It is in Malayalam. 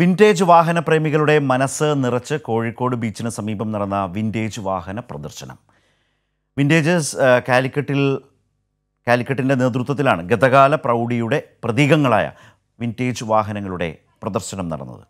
വിൻറ്റേജ് വാഹന പ്രേമികളുടെ മനസ്സ് നിറച്ച് കോഴിക്കോട് ബീച്ചിന് സമീപം നടന്ന വിൻറ്റേജ് വാഹന പ്രദർശനം വിൻറ്റേജസ് കാലിക്കറ്റിൽ കാലിക്കറ്റിൻ്റെ നേതൃത്വത്തിലാണ് ഗതകാല പ്രൗഢിയുടെ പ്രതീകങ്ങളായ വിൻറ്റേജ് വാഹനങ്ങളുടെ പ്രദർശനം നടന്നത്